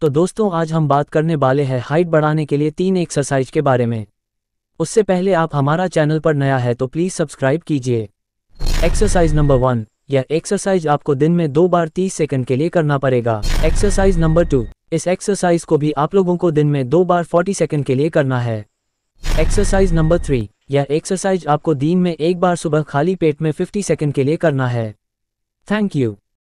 तो दोस्तों आज हम बात करने वाले हैं हाइट बढ़ाने के लिए तीन एक्सरसाइज के बारे में उससे पहले आप हमारा चैनल पर नया है तो प्लीज़ सब्सक्राइब कीजिए एक्सरसाइज नंबर वन यह एक्सरसाइज आपको दिन में दो बार तीस सेकंड के लिए करना पड़ेगा एक्सरसाइज नंबर टू इस एक्सरसाइज को भी आप लोगों को दिन में दो बार फोर्टी सेकंड के लिए करना है एक्सरसाइज नंबर थ्री यह एक्सरसाइज आपको दिन में एक बार सुबह खाली पेट में फिफ्टी सेकंड के लिए करना है थैंक यू